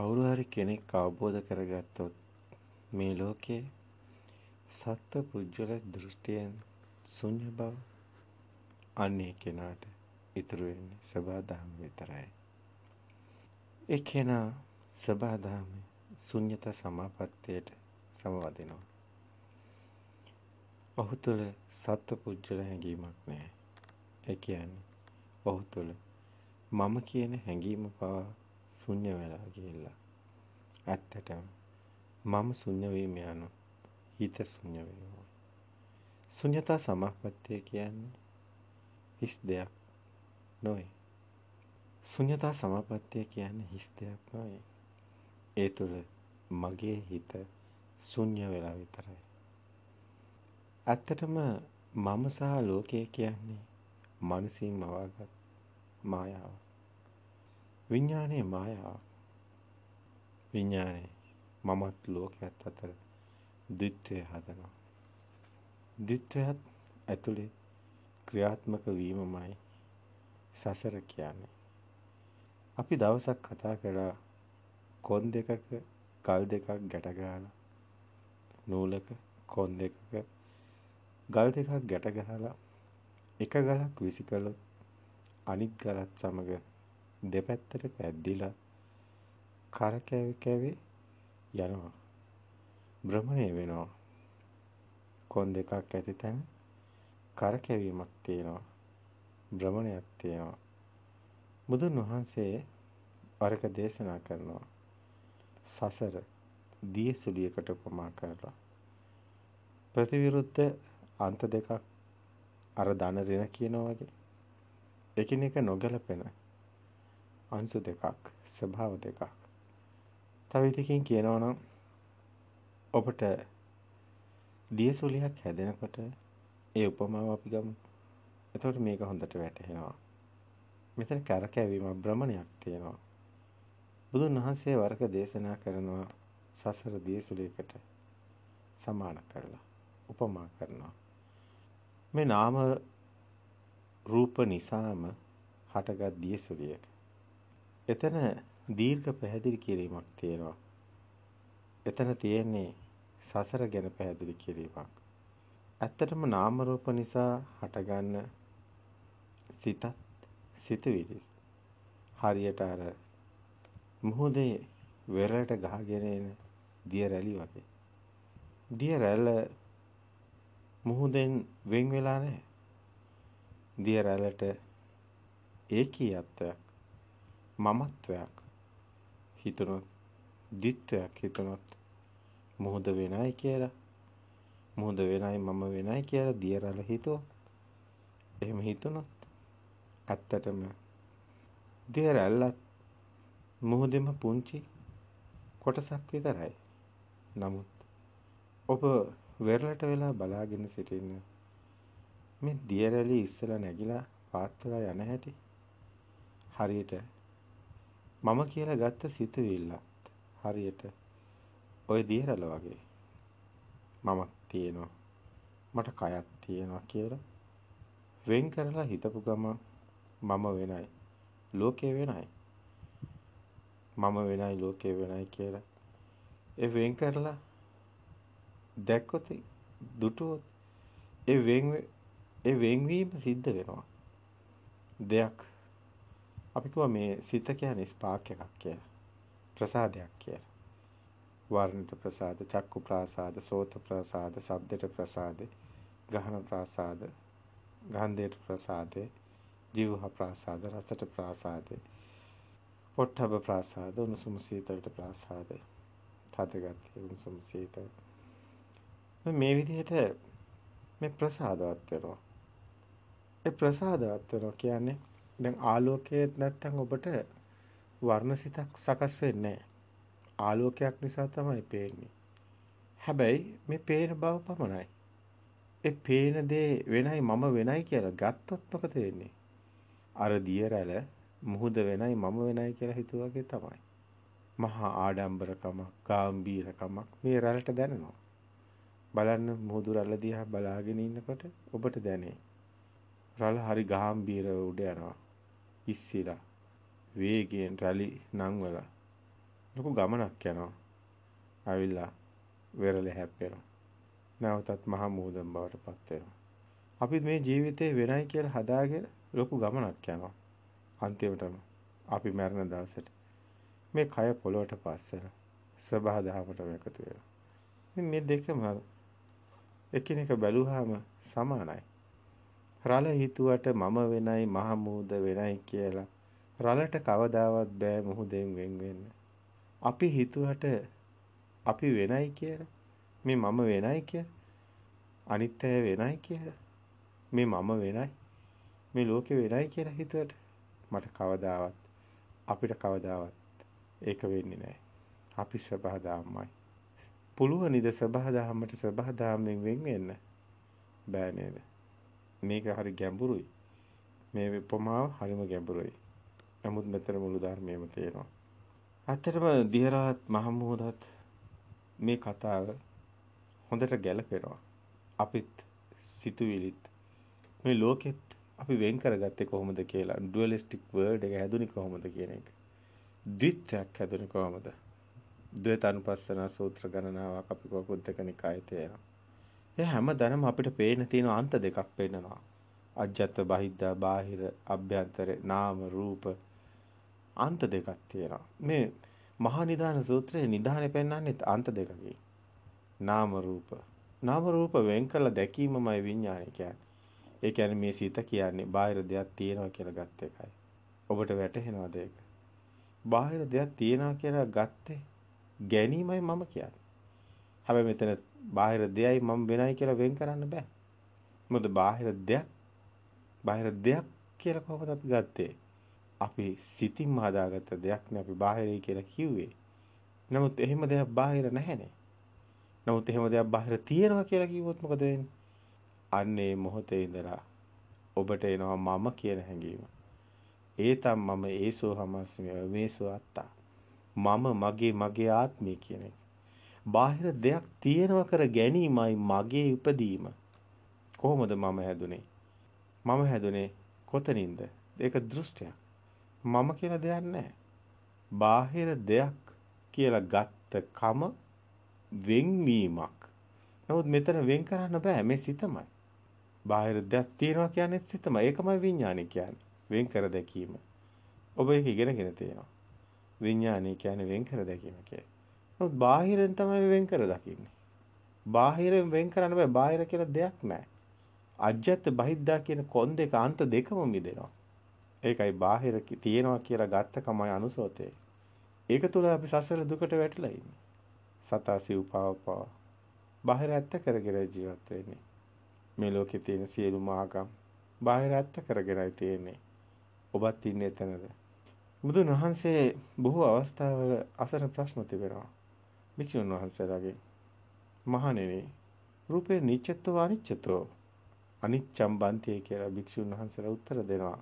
කවුරු හරි කෙනෙක් අවබෝධ කරගත්තොත් මේ ලෝකයේ සත්ව පුජ්‍යල දෘෂ්ටියෙන් ශුන්‍ය බව අන්නේ කෙනාට ඉතුරු වෙන්නේ සබාධම් විතරයි. ඒ කෙනා සබාධම් ශුන්‍යත සමාපත්තියට සමවදිනවා. ඔහු තුළ සත්ව පුජ්‍යල හැඟීමක් නැහැ. ඒ කියන්නේ ඔහු තුළ මම කියන හැඟීම පවා ශුන්‍ය වෙලා ගිහිල්ලා. ඇත්තටම මම ශුන්‍ය වීම යනු හිත ශුන්‍ය වෙනවා. ශුන්‍යතා සමාපත්තිය කියන්නේ හිස් දෙයක් නොවේ. ශුන්‍යතා සමාපත්තිය කියන්නේ හිස් දෙයක් නොවේ. ඒ තුළ මගේ හිත ශුන්‍ය වෙලා විතරයි. ඇත්තටම මම සහ ලෝකය කියන්නේ මනසින් මවාගත් මායාවක්. විඥානයේ මායාවක්. විඥානයේ මමත් ලෝකයක් අතර දිත්‍යය හදනවා. දිත්‍යයත් ඇතුලේ ක්‍රියාත්මක වීමමයි සසර කියන්නේ. අපි දවසක් කතා කළා කොන් දෙකක ගල් දෙකක් ගැට ගහලා නූලක කොන් දෙකක ගල් දෙකක් ගැට ගහලා එක ගලක් විසි කළොත් අනිත් ගලත් සමග දෙපැත්තට පැද්දිලා කර කැවි කැවි යනවා. භ්‍රමණය වෙනවා. කොන් දෙකක් ඇති තැන කර කැවීමක් තියෙනවා. භ්‍රමණයක් තියෙනවා. බුදුන් වහන්සේ වරක දේශනා කරනවා. සසර දියසුලියකට උපමා කරලා ප්‍රතිවිරුද්ධ අන්ත දෙකක් අර දන රෙන කියනවා වගේ එකිනෙක නොගැලපෙන අංශු දෙකක් ස්වභාව දෙකක් තව විදිහකින් කියනවා නම් ඔබට දියසුලියක් හැදෙනකොට ඒ උපමාව අපි ගමු එතකොට මේක හොඳට වැටහෙනවා මෙතන කරකැවීම භ්‍රමණයක් තියෙනවා බුදුන් වහන්සේ වරක දේශනා කරනවා සසර දියසුලියකට සමාන කරලා උපමා කරනවා මේ නාම රූප නිසාම හටගත් දියසුලියක එතන දීර්ඝ පැහැදිලි කිරීමක් තියෙනවා. එතන තියෙන්නේ සසර ගැන පැහැදිලි කිරීමක්. ඇත්තටම නාම රූප නිසා හටගන්න සිතත් සිතවිලි හරියට අර මුහුදේ වෙරළට ගහගෙන එන දිය රැලි වගේ. දිය රැළ මුහුදෙන් වෙන් වෙලා නැහැ. දිය රැළට ඒකීයත්වයක් මමත්වයක් හිතනොත් දිත්වයක් හිතනොත් මුහුද වෙනයි කියලා මුහුද වෙනයි මම වෙනයි කියලා දියරල හිතුවොත් එහෙම හිතුනොත් ඇත්තටම දියරැල්ලත් මුහුදෙම පුංචි කොටසක් විතරයි. නමුත් ඔබ වෙරළට වෙලා බලාගෙන සිටින්න මේ දියරැලි ඉස්සලා නැගිලා පාත්තලා යන හැටි හරියට මම කියලා ගත්ත සිතුවිල්ලත් හරියට ওই දියරල වගේ මමක් තියෙනවා මට කයක් තියෙනවා කියලා වෙන් කරලා හිතපු ගම මම වෙනයි ලෝකේ වෙනයි මම වෙනයි ලෝකේ වෙනයි කියලා ඒ වෙන් කරලා දැක්කොත් දුටුවොත් ඒ වෙන් ඒ වෙන්වීම සිද්ධ වෙනවා දෙයක් අපි කිව්වා මේ සිත කියන්නේ ස්පාක් එකක් කියලා. ප්‍රසාදයක් කියලා. වර්ණට ප්‍රසාද, චක්කු ප්‍රසාද, සෝත ප්‍රසාද, ශබ්දයට ප්‍රසාද, ගහන ප්‍රසාද, ගන්ධයට ප්‍රසාද, ජීවහ ප්‍රසාද, රසට ප්‍රසාද, පොට්ටබ ප්‍රසාද, උණුසුම සීතලට ප්‍රසාද, තදගතිය උණුසුම සීතල. මේ විදිහට මේ ප්‍රසාදවත් වෙනවා. ඒ ප්‍රසාදවත් වෙනවා කියන්නේ දැන් ආලෝකයේ නැත්තම් ඔබට වර්ණසිතක් සකස් වෙන්නේ ආලෝකයක් නිසා තමයි පේන්නේ. හැබැයි මේ පේන බව පමණයි. ඒ පේන දේ වෙනයි මම වෙනයි කියලා ගත්තොත් මොකද වෙන්නේ? අර දිය රැළ මුහුද වෙනයි මම වෙනයි කියලා හිතුවාගේ තමයි. මහා ආඩම්බරකමක්, ගාම්භීරකමක් මේ රැළට දැනෙනවා. බලන්න මුහුදු රැළ දිහා බලාගෙන ඉන්නකොට ඔබට දැනේ. රළ හරි ගාම්භීර උඩ යනවා. ඉස්සිලා වේගයෙන් රැලි නංවලා ලොකු ගමනක් යනවා. අවිල්ලා වෙරළ හැප්පෙනවා. නැවතත් මහා මූදම් බවට පත් වෙනවා. අපි මේ ජීවිතේ වෙනයි කියලා හදාගෙන ලොකු ගමනක් යනවා. අන්තිමටම අපි මැරෙන දවසට මේ කය පොළොවට පස් වෙනවා. සබහ දහමටම එකතු වෙනවා. මේ දෙකම එකිනෙක බැලුවාම සමානයි. රළ හිතුවට මම වෙනයි මහමූද වෙනයි කියලා රළට කවදාවත් බෑ මුහුදෙන් වෙන් වෙන්න. අපි හිතුවට අපි වෙනයි කියලා මේ මම වෙනයි කියලා අනිත් අය වෙනයි කියලා මේ මම වෙනයි මේ ලෝකෙ වෙනයි කියලා හිතුවට මට කවදාවත් අපිට කවදාවත් ඒක වෙන්නේ නැහැ. අපි සබහදාම්මයි. පුළුවන් ඉද සබහදාම්මට සබහදාම්මෙන් වෙන් වෙන්න බෑ නේද? මේක හරි ගැඹුරුයි. මේ උපමාව හරිම ගැඹුරුයි. නමුත් මෙතන මුළු ධර්මයේම තියෙනවා. ඇත්තටම දිහරාත් මහමුදත් මේ කතාව හොඳට ගැලපෙනවා. අපිත් සිතුවිලිත් මේ ලෝකෙත් අපි වෙන් කරගත්තේ කොහොමද කියලා ඩුවලිස්ටික් වර්ඩ් එක හැදුනේ කොහොමද කියන එක. ද්විත්‍යක් හැදුනේ කොහොමද? ද්වේතානුපස්සන සූත්‍ර ගණනාවක් අපි කොහොමද කණිකායේ තියෙනවා. ඒ හැමදැනම අපිට පේන තියෙන අන්ත දෙකක් පෙන්නනවා. අජ්ජත් බහිද්දා බාහිර අභ්‍යන්තර නාම රූප අන්ත දෙකක් තියෙනවා. මේ මහා නිදාන සූත්‍රයේ නිදානේ පෙන්වන්නේ අන්ත දෙකකින්. නාම රූප. නාම රූප වෙන් කළ දැකීමමයි විඥානය කියන්නේ. ඒ කියන්නේ මේ සිත කියන්නේ බාහිර දෙයක් තියෙනවා කියලා ගත් එකයි. ඔබට වැටහෙනවද ඒක? බාහිර දෙයක් තියෙනවා කියලා ගත්තේ ගැනීමයි මම කියන්නේ. හැබැයි මෙතන බාහිර දෙයයි මම වෙනයි කියලා වෙන් කරන්න බෑ. මොකද බාහිර දෙයක් බාහිර දෙයක් කියලා කොහොමද අපි ගත්තේ? අපි සිතින්ම හදාගත්ත දෙයක් නේ අපි බාහිරයි කියලා කිව්වේ. නමුත් එහෙම දෙයක් බාහිර නැහැනේ. නමුත් එහෙම දෙයක් බාහිර තියෙනවා කියලා කිව්වොත් මොකද වෙන්නේ? අන්නේ මොහොතේ ඉඳලා ඔබට එනවා මම කියන හැඟීම. ඒතම් මම ඒසෝ හමස්මි මේසෝ අත්තා. මම මගේ මගේ ආත්මය කියන එක. බාහිර දෙයක් තියෙනවා කර ගැනීමයි මගේ ඉපදීම. කොහොමද මම හැදුනේ? මම හැදුනේ කොතනින්ද? ඒක දෘෂ්ටියක්. මම කියලා දෙයක් නැහැ. බාහිර දෙයක් කියලා ගත්ත කම වෙන්වීමක්. නමුත් මෙතන වෙන් කරන්න බෑ මේ සිතමයි. බාහිර දෙයක් තියෙනවා කියන්නේ සිතමයි. ඒකමයි විඥානය කියන්නේ. වෙන් කර දැකීම. ඔබ ඒක ඉගෙනගෙන තියෙනවා. විඥානය කියන්නේ වෙන් කර දැකීම කියන්නේ. නමුත් බාහිරෙන් තමයි වෙන් කර දකින්නේ. බාහිරෙන් වෙන් කරන්න බෑ. බාහිර කියලා දෙයක් නෑ. අජ්ජත් බහිද්දා කියන කොන් දෙක අන්ත දෙකම මිදෙනවා. ඒකයි බාහිර තියෙනවා කියලා ගත්තකමයි අනුසෝතේ. ඒක තුල අපි සසර දුකට වැටිලා ඉන්නේ. සතාසි උපාවපා බාහිර ඇත්ත කරගෙන ජීවත් වෙන්නේ. මේ ලෝකේ තියෙන සියලුම ආගම් බාහිර ඇත්ත කරගෙනයි තියෙන්නේ. ඔබත් ඉන්නේ එතනද? බුදුන් වහන්සේ බොහෝ අවස්ථාවල අසන ප්‍රශ්න තිබෙනවා. භික්ෂුන් වහන්සේලාගේ මහණෙනි රූපේ නිච්චත්ව අනිච්චතෝ අනිච්චම් බන්තිය කියලා භික්ෂුන් වහන්සේලා උත්තර දෙනවා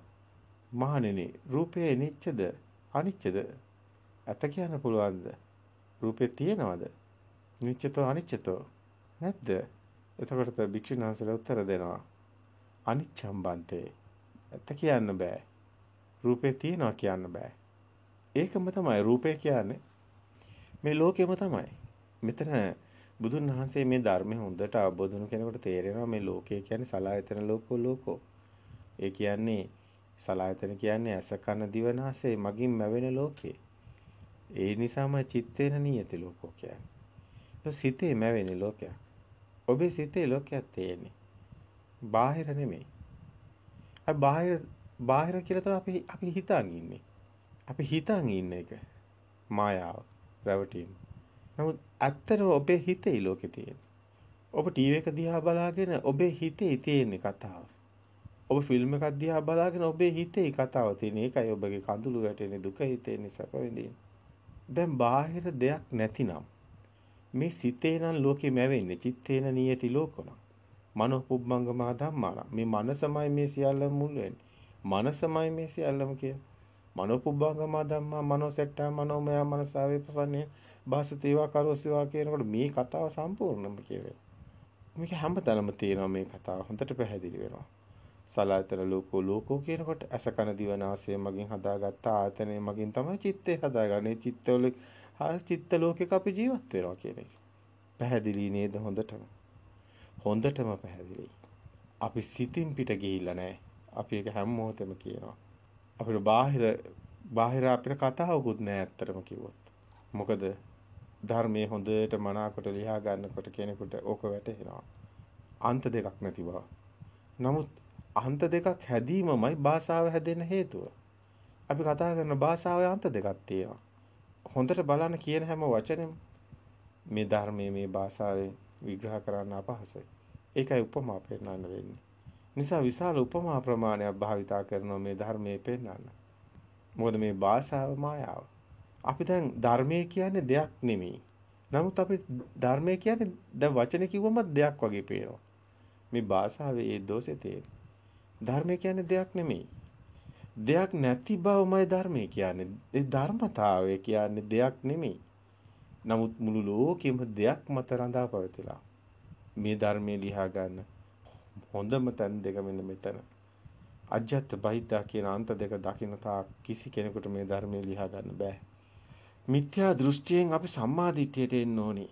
මහණෙනි රූපේ නිච්චද අනිච්චද ඇත කියන්න පුළුවන්ද රූපේ තියෙනවද නිච්චතෝ අනිච්චතෝ නැද්ද එතකොට භික්ෂුන් වහන්සේලා උත්තර දෙනවා අනිච්චම් බන්තේ ඇත්ත කියන්න බෑ රූපේ තියෙනවා කියන්න බෑ ඒකම තමයි රූපේ කියන්නේ මේ ලෝකෙම තමයි. මෙතන බුදුන් වහන්සේ මේ ධර්මය හොඳට අවබෝධ වුණු කෙනෙකුට තේරෙනවා මේ ලෝකය කියන්නේ සලායතන ලෝකෝ ලෝකෝ. ඒ කියන්නේ සලායතන කියන්නේ ඇස කන දිව නාසය මගින් මැවෙන ලෝකේ. ඒ නිසාම චිත්තේන නියති ලෝකෝ කියන්නේ. සිතේ මැවෙන ලෝකයක්. ඔබේ සිතේ ලෝකයක් තියෙන්නේ. බාහිර නෙමෙයි. අපි බාහිර බාහිර කියලා තමයි අපි අපි හිතන් ඉන්නේ. අපි හිතන් ඉන්න එක මායාව. රැවටින්. නමුත් ඇත්තටම ඔබේ හිතේ ලෝකේ තියෙන. ඔබ ටීවී එක දිහා බලාගෙන ඔබේ හිතේ තියෙන කතාව. ඔබ ෆිල්ම් එකක් දිහා බලාගෙන ඔබේ හිතේ කතාව තියෙන. ඒකයි ඔබගේ කඳුළු වැටෙන්නේ දුක හිතෙන්නේ සැප විඳින්නේ. දැන් බාහිර දෙයක් නැතිනම් මේ සිතේ නම් ලෝකෙම වෙන්නේ චිත්තේන නියති ලෝකන. මනෝ පුබ්බංගමා ධම්මා. මේ මනසමයි මේ සියල්ලම මුල් වෙන්නේ. මනසමයි මේ සියල්ලම කියන්නේ. මනෝපුබ්බංගම ධම්මා මනෝසෙට්ටා මනෝමය මනසාවේ ප්‍රසන්නේ භාසතේවා කරෝසේවා කියනකොට මේ කතාව සම්පූර්ණම කියවේ. මේක හැමතැනම තියෙනවා මේ කතාව හොඳට පැහැදිලි වෙනවා. සලායතන ලෝකෝ ලෝකෝ කියනකොට අසකන දිවනාසය මගින් හදාගත්ත ආයතනය මගින් තමයි චිත්තේ හදාගන්නේ. චිත්තවල චිත්ත ලෝකෙක අපි ජීවත් වෙනවා කියන එක. පැහැදිලි නේද හොඳටම? හොඳටම පැහැදිලි. අපි සිතින් පිට ගිහිල්ලා නැහැ. අපි ඒක හැම මොහොතෙම කියනවා. අපිට බාහිර බාහිර අපිට කතාවකුත් නෑ ඇත්තටම කිව්වොත්. මොකද ධර්මයේ හොඳට මනාකොට ලියා ගන්නකොට කෙනෙකුට ඕක වැටහෙනවා. අන්ත දෙකක් නැති බව. නමුත් අන්ත දෙකක් හැදීමමයි භාෂාව හැදෙන්න හේතුව. අපි කතා කරන භාෂාවේ අන්ත දෙකක් තියෙනවා. හොඳට බලන්න කියන හැම වචනෙම මේ ධර්මයේ මේ භාෂාවෙන් විග්‍රහ කරන්න අපහසුයි. ඒකයි උපමා පෙන්නන්න වෙන්නේ. නිසා විශාල උපමා ප්‍රමාණයක් භාවිතා කරනවා මේ ධර්මයේ පෙන්වන්න. මොකද මේ භාෂාව මායාව. අපි දැන් ධර්මයේ කියන්නේ දෙයක් නෙමෙයි. නමුත් අපි ධර්මයේ කියන්නේ දැන් වචන කිව්වම දෙයක් වගේ පේනවා. මේ භාෂාවේ ඒ දෝෂේ තියෙන. ධර්මය කියන්නේ දෙයක් නෙමෙයි. දෙයක් නැති බවමයි ධර්මය කියන්නේ. ඒ ධර්මතාවය කියන්නේ දෙයක් නෙමෙයි. නමුත් මුළු ලෝකෙම දෙයක් මත රඳා පවතිලා. මේ ධර්මයේ ලියා ගන්න හොඳම තැන් දෙක මෙන්න මෙතන. අජ්ජත් බහිද්දා කියන අන්ත දෙක දකින්න කිසි කෙනෙකුට මේ ධර්මයේ ලියා ගන්න බෑ. මිත්‍යා දෘෂ්ටියෙන් අපි සම්මා දිට්ඨියට එන්න ඕනි.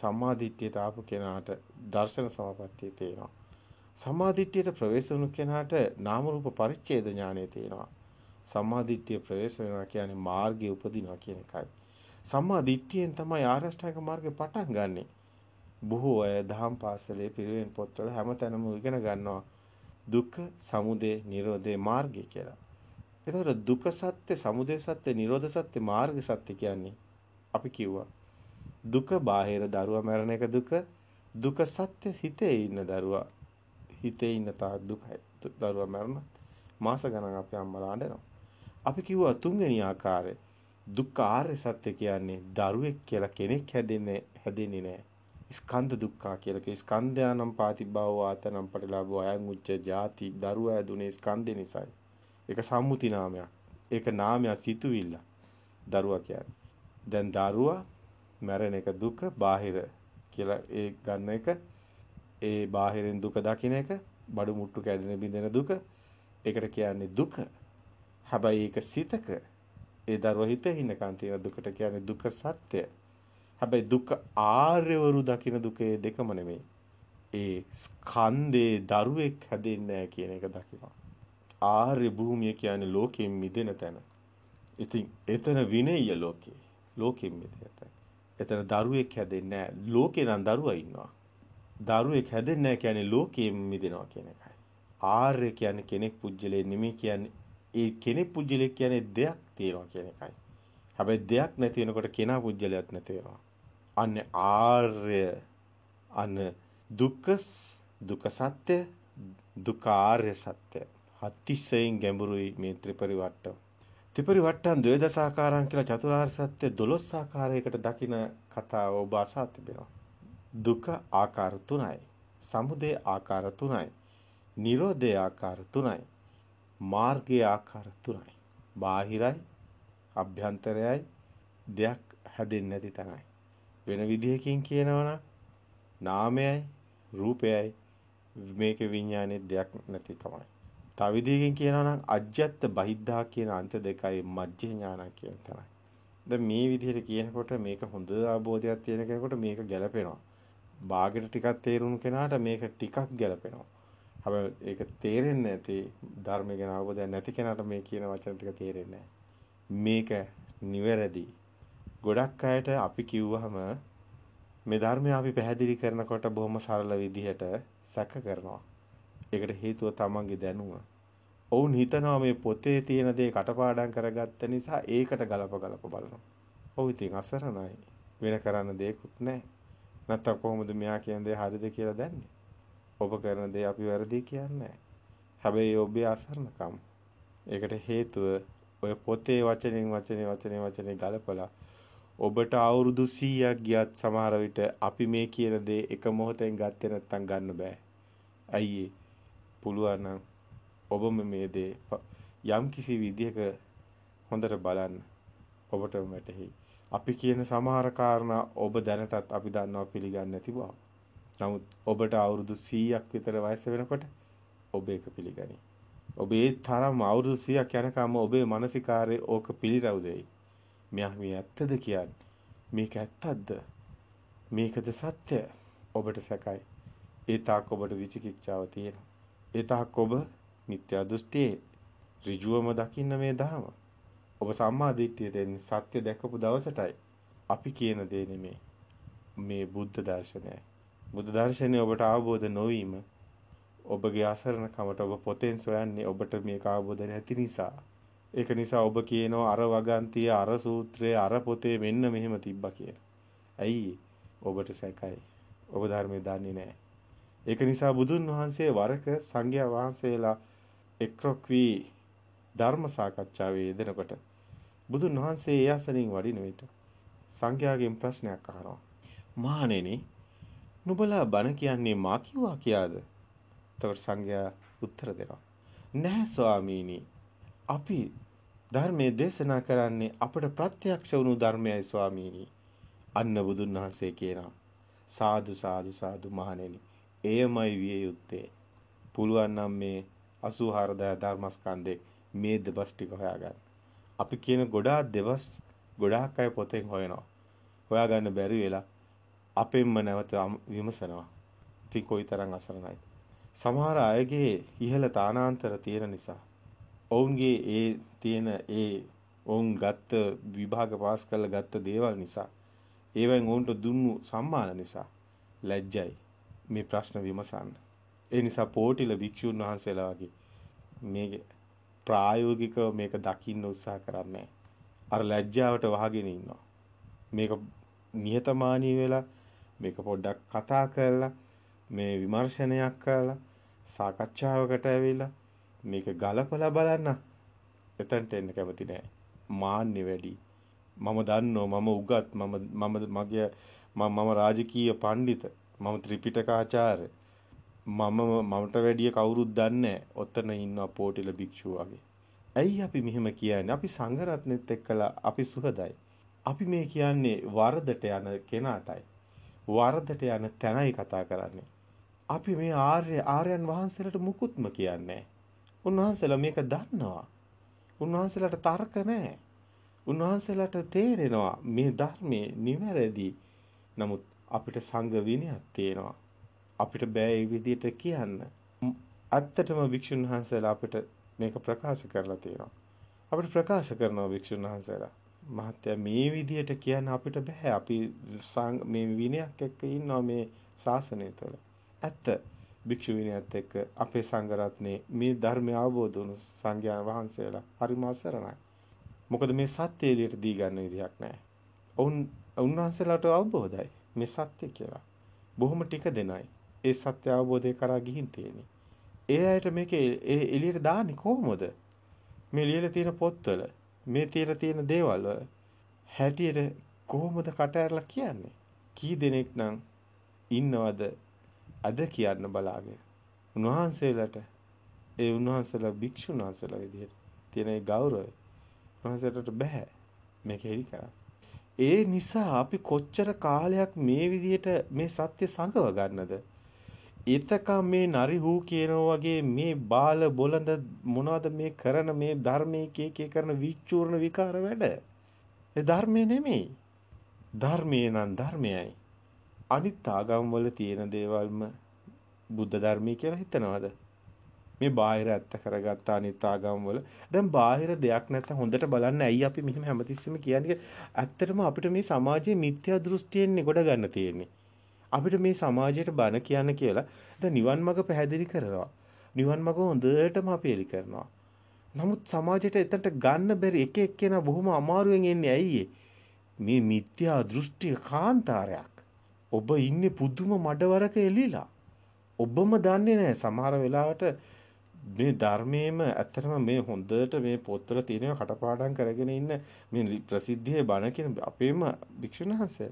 සම්මා දිට්ඨියට ආපු කෙනාට දර්ශන සමාපත්තිය තියෙනවා. සම්මා දිට්ඨියට ප්‍රවේශ වුණු කෙනාට නාම රූප පරිච්ඡේද ඥානය තියෙනවා. සම්මා දිට්ඨිය ප්‍රවේශ වෙනවා කියන්නේ මාර්ගයේ උපදිනවා කියන එකයි. සම්මා දිට්ඨියෙන් තමයි ආරෂ්ඨායක මාර්ගේ පටන් ගන්නේ. බොහෝ අය දහම් පාසලේ පිරිවෙන් පොත්වල හැමතැනම ඉගෙන ගන්නවා දුක, සමුදය, නිරෝධේ මාර්ගය කියලා. එතකොට දුක සත්‍ය, සමුදය සත්‍ය, නිරෝධ සත්‍ය, මාර්ග සත්‍ය කියන්නේ අපි කිව්වා. දුක බාහිර දරුවා මරණ එක දුක, දුක සත්‍ය හිතේ ඉන්න දරුවා. හිතේ ඉන්න තා දුකයි. දරුවා මරණ මාස ගණන් අපි අම්මලා අඬනවා. අපි කිව්වා තුන්වෙනි ආකාරය දුක්ඛ ආර්ය සත්‍ය කියන්නේ දරුවෙක් කියලා කෙනෙක් හැදෙන්නේ හැදෙන්නේ නැහැ. ස්කන්ධ දුක්ඛා කියලා කිය. ස්කන්ධයනම් පාතිභාව ආතනම් පරිලාභෝ අයං උච්ච ಜಾති දරුවා දුනේ ස්කන්ධේ නිසායි. ඒක සම්මුති නාමයක්. ඒක නාමයක් සිතුවිල්ල. දරුවා කියන්නේ. දැන් දරුවා මැරෙන එක දුක බාහිර කියලා ඒ ගන්න එක ඒ බාහිරින් දුක දකින එක බඩු මුට්ටු කැඩෙන බිඳෙන දුක ඒකට කියන්නේ දුක. හැබැයි ඒක සිතක ඒ දරුවා හිතේ ඉන්නකන් තියෙන දුකට කියන්නේ දුක සත්‍ය. හැබැයි දුක ආර්යවරු දකින දුකේ දෙකම නෙමෙයි. ඒ ස්කන්ධේ දරුවෙක් හැදෙන්නේ කියන එක දකිනවා. ආර්ය භූමිය කියන්නේ ලෝකයෙන් මිදෙන තැන. ඉතින් එතන විනය්‍ය ලෝකේ. ලෝකයෙන් මිදෙන තැන. එතන දරුවෙක් හැදෙන්නේ ලෝකේ නම් දරුවා ඉන්නවා. දරුවෙක් හැදෙන්නේ කියන්නේ ලෝකයෙන් මිදෙනවා කියන එකයි. ආර්ය කියන්නේ කෙනෙක් පුජ්‍යලේ නෙමෙයි කියන්නේ ඒ කෙනෙක් පුජ්‍යලේ කියන්නේ දෙයක් තියෙනවා කියන එකයි. හැබැයි දෙයක් නැති වෙනකොට කෙනා පුජ්‍යලයක් නැති වෙනවා. අන්න ආර්ය අන්න දුක්ඛ දුක සත්‍ය දුක ආර්ය සත්‍ය අතිශයින් ගැඹුරුයි මේ ත්‍රිපරිවට්ටම ත්‍රිපරිවට්ටම් ද්වේදසාකාරම් කියලා චතුරාර්ය සත්‍ය 12 ආකාරයකට දකින කතාව ඔබ අසා තිබෙනවා දුක ආකාර තුනයි සමුදය ආකාර තුනයි නිරෝධය ආකාර තුනයි මාර්ගය ආකාර තුනයි බාහිරයි අභ්‍යන්තරයයි දෙයක් හැදෙන්නේ නැති තරයි වෙන විදිහකින් කියනවනම් නාමයයි රූපයයි මේකේ විඥානයේ දෙයක් නැතිකමයි. තව විදිහකින් කියනවනම් අජ්ජත් බහිද්ධා කියන අන්ත දෙකයි මජ්ජේ ඥාන කියන තැනයි. දැන් මේ විදිහට කියනකොට මේක හොඳ ආબોධයක් තියෙන කෙනෙකුට මේක ගැලපෙනවා. බාගෙට ටිකක් තේරුණු කෙනාට මේක ටිකක් ගැලපෙනවා. හැබැයි ඒක තේරෙන්නේ නැති ධර්ම ගැන අවබෝධයක් නැති කෙනාට මේ කියන වචන ටික තේරෙන්නේ නැහැ. මේක නිවැරදි ගොඩක් අයට අපි කිව්වහම මේ ධර්මය අපි පැහැදිලි කරනකොට බොහොම සරල විදිහට සැක කරනවා. ඒකට හේතුව තමන්ගේ දැනුම. ඔවුන් හිතනවා මේ පොතේ තියෙන දේ කටපාඩම් කරගත්ත නිසා ඒකට ගලප ගලප බලනවා. ඔව් ඉතින් අසරණයි. වෙන කරන්න දෙයක්වත් නැහැ. නැත්තම් කොහොමද මෙයා කියන දේ හරිද කියලා දන්නේ? ඔබ කරන දේ අපි වැරදි කියන්නේ හැබැයි ඔබේ අසරණකම්. ඒකට හේතුව ඔය පොතේ වචනෙන් වචනේ වචනේ වචනේ ගලපලා ඔබට අවුරුදු 100ක් ගියත් සමහර විට අපි මේ කියන දේ එක මොහොතෙන් ගත්තේ නැත්නම් ගන්න බෑ. අයියේ පුළුවන් නම් ඔබම මේ දේ යම් කිසි විදිහක හොඳට බලන්න ඔබටම වැටහි. අපි කියන සමහර කාරණා ඔබ දැනටත් අපි දන්නවා පිළිගන්නේ නැති බව. නමුත් ඔබට අවුරුදු 100ක් විතර වයස වෙනකොට ඔබ ඒක පිළිගනි. ඔබේ තරම් අවුරුදු 100ක් යනකම් ඔබේ මානසිකාරයේ ඕක පිළිරවුදෙයි. මෙයක් මේ ඇත්තද කියන්නේ. මේක ඇත්තක්ද? මේකද සත්‍ය? ඔබට සැකයි. ඒ තාක් ඔබට විචිකිච්ඡාව තියෙනවා. ඒ තාක් ඔබ මිත්‍යා දෘෂ්ටියේ ඍජුවම දකින්න මේ දහම. ඔබ සම්මා දිට්ඨියට එන්නේ සත්‍ය දැකපු දවසටයි. අපි කියන දේ නෙමේ. මේ බුද්ධ දර්ශනයයි. බුද්ධ දර්ශනය ඔබට අවබෝධ නොවීම ඔබගේ අසරණකමට ඔබ පොතෙන් සොයන්නේ ඔබට මේක අවබෝධ නැති නිසා. ඒක නිසා ඔබ කියනවා අර වගන්තිය අර සූත්‍රය අර පොතේ මෙන්න මෙහෙම තිබ්බා කියලා. ඇයි ඔබට සැකයි. ඔබ ධර්මයේ දන්නේ නැහැ. ඒක නිසා බුදුන් වහන්සේ වරක සංඝයා වහන්සේලා එක්රොක් වී ධර්ම සාකච්ඡාවේ යෙදෙනකොට බුදුන් වහන්සේ ඒ අසරින් වඩින විට සංඝයාගෙන් ප්‍රශ්නයක් අහනවා. මහණෙනි, නුඹලා බණ කියන්නේ මා කිව්වා කියාද? එතකොට සංඝයා උත්තර දෙනවා. නැහැ ස්වාමීනි. අපි ධර්මයේ දේශනා කරන්නේ අපට ප්‍රත්‍යක්ෂ වුණු ධර්මයයි ස්වාමීනි. අන්න බුදුන් වහන්සේ කියනවා. සාදු සාදු සාදු මහණෙනි. එයමයි විය යුත්තේ. පුළුවන් නම් මේ 84000 ධර්මස්කන්ධේ මේ දෙබස් ටික හොයාගන්න. අපි කියන ගොඩාක් දෙබස් ගොඩාක් අය පොතෙන් හොයනවා. හොයාගන්න බැරි වෙලා අපෙන්ම නැවත විමසනවා. ඉතින් කොයිතරම් අසරණයිද? සමහර අයගේ ඉහළ තානාන්තර තියෙන නිසා ඔවුන්ගේ ඒ තියෙන ඒ ඔවුන් ගත්ත විභාග පාස් කරලා ගත්ත දේවල් නිසා ඒවෙන් ඔවුන්ට දුන්නු සම්මාන නිසා ලැජ්ජයි මේ ප්‍රශ්න විමසන්න. ඒ නිසා පෝටිල භික්ෂුන් වහන්සේලා වගේ මේ ප්‍රායෝගිකව මේක දකින්න උත්සාහ කරන්නේ අර ලැජ්ජාවට වහගෙන ඉන්නවා. මේක නිහතමානී වෙලා මේක පොඩ්ඩක් කතා කරලා මේ විමර්ශනයක් කරලා සාකච්ඡාවකට ඇවිල්ලා මේක ගලපලා බලන්න. එතනට එන්න කැමති නෑ. මාන්නේ වැඩි. මම දන්නෝ මම උගත් මම මම මගේ මම රාජකීය පඬිත මම ත්‍රිපිටක ආචාර්ය මම මමට වැඩිය කවුරුත් දන්නේ ඔතන ඉන්න පෝටිල භික්ෂුව වගේ. ඇයි අපි මෙහෙම කියන්නේ? අපි සංඝරත්නෙත් එක්කලා අපි සුහදයි. අපි මේ කියන්නේ වරදට යන කෙනාටයි. වරදට යන තැනයි කතා කරන්නේ. අපි මේ ආර්ය ආර්යයන් වහන්සේලාට මුකුත්ම කියන්නේ උන්වහන්සේලා මේක දන්නවා. උන්වහන්සේලාට තර්ක නැහැ. උන්වහන්සේලාට තේරෙනවා මේ ධර්මයේ නිවැරදි. නමුත් අපිට සංඝ විනයක් තියෙනවා. අපිට බෑ ඒ විදිහට කියන්න. ඇත්තටම වික්ෂුන් වහන්සේලා අපිට මේක ප්‍රකාශ කරලා තියෙනවා. අපිට ප්‍රකාශ කරනවා වික්ෂුන් වහන්සේලා. මහත්තයා මේ විදිහට කියන්න අපිට බෑ. අපි මේ විනයක් එක්ක ඉන්නවා මේ ශාසනය තුළ. ඇත්ත භික්ෂු විනයත් එක්ක අපේ සංඝරත්නයේ මේ ධර්මය අවබෝධ වුණු සංඝයා වහන්සේලා හරිම අසරණයි. මොකද මේ සත්‍ය එළියට දී ගන්න විදියක් නැහැ. ඔවුන් උන්වහන්සේලාට අවබෝධයි මේ සත්‍ය කියලා. බොහොම ටික දෙනයි. ඒ සත්‍ය අවබෝධය කරා ගිහින් තියෙන්නේ. ඒ අයට මේකේ ඒ එළියට දාන්නේ කොහොමද? මේ ලියලා තියෙන පොත්වල මේ තියලා තියෙන දේවල් වල හැටියට කොහොමද කට ඇරලා කියන්නේ? කී දෙනෙක් නම් ඉන්නවද අද කියන්න බලාගෙන උන්වහන්සේලාට ඒ උන්වහන්සේලා භික්ෂුන් වහන්සේලා විදිහට තියෙන ඒ ගෞරවය උන්වහන්සේට බෑ මේක හෙලි කරන්න. ඒ නිසා අපි කොච්චර කාලයක් මේ විදිහට මේ සත්‍ය සංගව ගන්නද? එතකම මේ නරි හූ කියනවා වගේ මේ බාල බොළඳ මොනවද මේ කරන මේ ධර්මයේ කේකේ කරන විචූර්ණ විකාර වැඩ. ඒ ධර්මයේ නෙමෙයි. ධර්මයේ නම් ධර්මයයි. අනිත් ආගම්වල තියෙන දේවල්ම බුද්ධ ධර්මයේ කියලා හිතනවද? මේ බාහිර ඇත්ත කරගත්ත අනිත් ආගම්වල දැන් බාහිර දෙයක් නැත්නම් හොඳට බලන්න ඇයි අපි මෙහෙම හැමතිස්සෙම කියන්නේ ඇත්තටම අපිට මේ සමාජයේ මිත්‍යා දෘෂ්ටියෙන්නේ ගොඩ ගන්න තියෙන්නේ අපිට මේ සමාජයට බන කියන්න කියලා දැන් නිවන් මඟ පැහැදිලි කරනවා නිවන් මඟ හොඳටම අපි එලි කරනවා නමුත් සමාජයට එතනට ගන්න බැරි එක එක්කෙනා බොහොම අමාරුවෙන් එන්නේ ඇයි මේ මිත්‍යා දෘෂ්ටි කාන්තාරයක් ඔබ ඉන්නේ පුදුම මඩවරක එලීලා. ඔබම දන්නේ නැහැ සමහර වෙලාවට මේ ධර්මයේම ඇත්තටම මේ හොඳට මේ පොත්වල තියෙන කටපාඩම් කරගෙන ඉන්න මේ ප්‍රසිද්ධියේ බණ කියන අපේම භික්ෂුන් වහන්සේ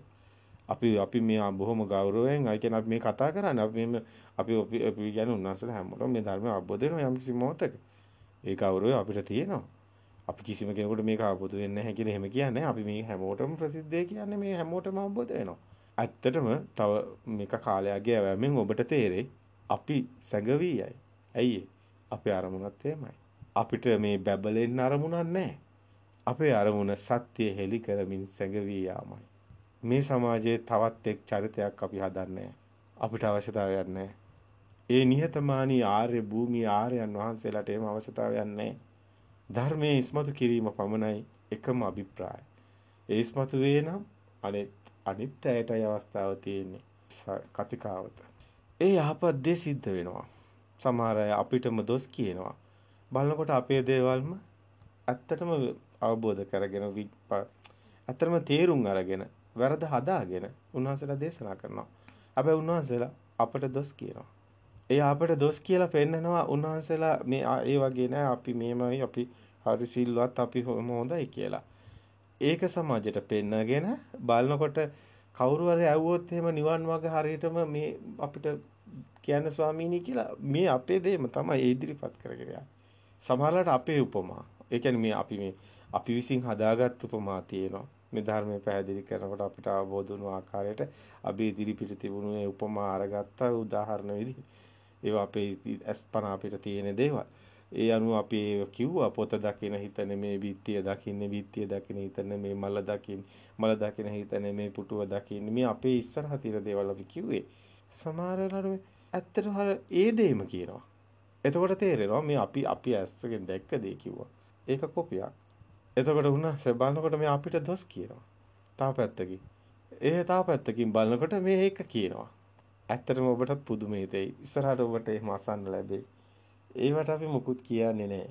අපි අපි මේ බොහොම ගෞරවයෙන් අය කියන අපි මේ කතා කරන්නේ අපි මේ අපි අපි කියන්නේ උන්වහන්සේලා හැමෝටම මේ ධර්මය අවබෝධ වෙනවා යම් කිසි මොහොතක ඒ ගෞරවය අපිට තියෙනවා අපි කිසිම කෙනෙකුට මේක අවබෝධ වෙන්නේ නැහැ කියලා එහෙම කියන්නේ අපි මේ හැමෝටම ප්‍රසිද්ධිය කියන්නේ මේ හැමෝටම අවබෝධ වෙනවා ඇත්තටම තව මේක කාලයක් ගෑවෙමින් ඔබට තේරෙයි අපි සැඟවි යයි. ඇයි අපේ අරමුණත් එමයයි. අපිට මේ බැබලෙන්න අරමුණක් නැහැ. අපේ අරමුණ සත්‍යය හෙලි කරමින් සැඟවි යාමයි. මේ සමාජයේ තවත් එක් චරිතයක් අපි හදන්නේ අපිට අවශ්‍යතාවයක් නැහැ. ඒ නිහතමානී ආර්ය භූමි ආර්යයන් වහන්සේලාට එහෙම අවශ්‍යතාවයක් නැහැ. ධර්මයේ ඉස්මතු කිරීම පමණයි එකම අභිප්‍රායය. ඒ ඉස්මතු වේ නම් අනෙක් අනිත් ඇයටයි අවස්ථාව තියෙන්නේ කතිකාවත. ඒ යහපත් දේ සිද්ධ වෙනවා. සමහර අය අපිටම දොස් කියනවා. බලනකොට අපේ දේවල්ම ඇත්තටම අවබෝධ කරගෙන ඇත්තටම තේරුම් අරගෙන වැරද හදාගෙන උන්වහන්සේලා දේශනා කරනවා. හැබැයි උන්වහන්සේලා අපට දොස් කියනවා. ඒ අපට දොස් කියලා පෙන්නනවා උන්වහන්සේලා මේ ඒ වගේ නෑ අපි මේමයි අපි හරි සිල්වත් අපි හොම හොඳයි කියලා. ඒක සමාජයට පෙන්නගෙන බලනකොට කවුරු හරි ඇහුවොත් එහෙම නිවන් මාර්ග හරියටම මේ අපිට කියන්න ස්වාමීනි කියලා මේ අපේ දෙයම තමයි ඉදිරිපත් කරගෙන යන්නේ. සමහරවිට අපේ උපමා. ඒ කියන්නේ මේ අපි මේ අපි විසින් හදාගත් උපමා තියෙනවා. මේ ධර්මය පැහැදිලි කරනකොට අපිට අවබෝධ වුණු ආකාරයට අපි ඉදිරිපිට තිබුණු උපමා අරගත්තා උදාහරණ විදිහට. ඒවා අපේ ඇස්පන අපිට තියෙන දේවල්. ඒ අනුව අපි කිව්වා පොත දකින හිතන මේ විත්තිය දකින්නේ විත්තිය දකින හිතන මේ මල දකින් මල දකින හිතන මේ පුටුව දකින් මේ අපේ ඉස්සරහ තියෙන දේවල් අපි කිව්වේ සමහරවල් ඇත්තටම හර ඒ දෙයම කියනවා එතකොට තේරෙනවා මේ අපි අපි ඇස්සකින් දැක්ක දේ කිව්වා ඒක කොපියක් එතකොට වුණා සබල්නකොට මේ අපිට දොස් කියනවා තා පැත්තකින් ඒ තා පැත්තකින් බලනකොට මේ ඒක කියනවා ඇත්තටම ඔබටත් පුදුමේ දෙයි ඉස්සරහට ඔබට එහෙම අසන්න ලැබෙයි ඒවට අපි මුකුත් කියන්නේ නැහැ.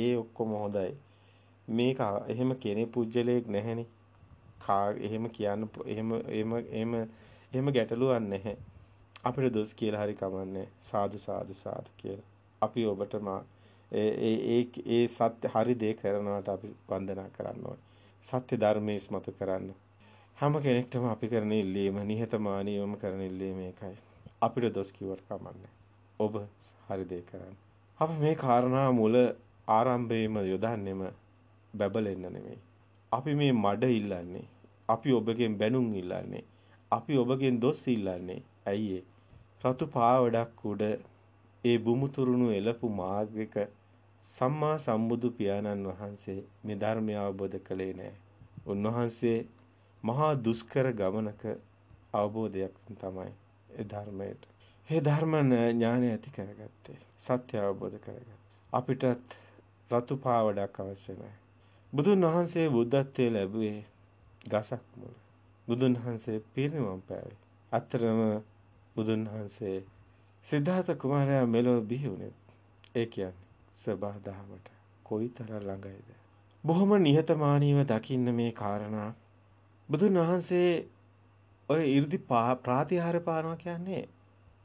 ඒ ඔක්කොම හොඳයි. මේක එහෙම කෙනේ පුජ්‍යලයක් නැහෙනේ. කා එහෙම කියන්න එහෙම එහෙම එහෙම එහෙම ගැටලුවක් නැහැ. අපිට දොස් කියලා හරි කමන්නේ. සාදු සාදු සාදු කියලා. අපි ඔබටම ඒ ඒ ඒ සත්‍ය හරි දේ කරනවට අපි වන්දනා කරන්න ඕනේ. සත්‍ය ධර්මයේ ස්මතු කරන්න. හැම කෙනෙක්ටම අපි කරන ඉල්ලීම නිහතමානීවම කරන ඉල්ලීම ඒකයි. අපිට දොස් කිව්වට කමන්නේ. ඔබ හරි දේ කරන්න. අපි මේ කාරණා මුල ආරම්භයේම යොදන්නෙම බබලෙන්න නෙමෙයි. අපි මේ මඩ ඉල්ලන්නේ. අපි ඔබගෙන් බැනුම් ඉල්ලන්නේ. අපි ඔබගෙන් දොස් ඉල්ලන්නේ. ඇයි රතු පාවඩක් උඩ ඒ බුමුතුරුණු එළපු මාර්ගික සම්මා සම්බුදු පියාණන් වහන්සේ මේ ධර්මය අවබෝධ කළේ නැහැ. උන්වහන්සේ මහා දුෂ්කර ගමනක අවබෝධයක් තමයි ඒ ධර්මයට මේ ධර්ම ඥානය ඇති කරගත්තේ. සත්‍ය අවබෝධ කරගත්තා. අපිටත් රතු පාවඩක් අවශ්‍ය නැහැ. බුදුන් වහන්සේ බුද්ධත්වයේ ලැබුවේ ගසක් මුල. බුදුන් වහන්සේ පිරිනිවන් පෑවේ. අතරම බුදුන් වහන්සේ සිද්ධාර්ථ කුමාරයා මෙලොව බිහි වුණේ. ඒ කියන්නේ සබහා දහමට කොයිතරම් ළඟයිද? බොහොම නිහතමානීව දකින්න මේ කාරණා බුදුන් වහන්සේ ඔය 이르දි ප්‍රාතිහාර පානවා කියන්නේ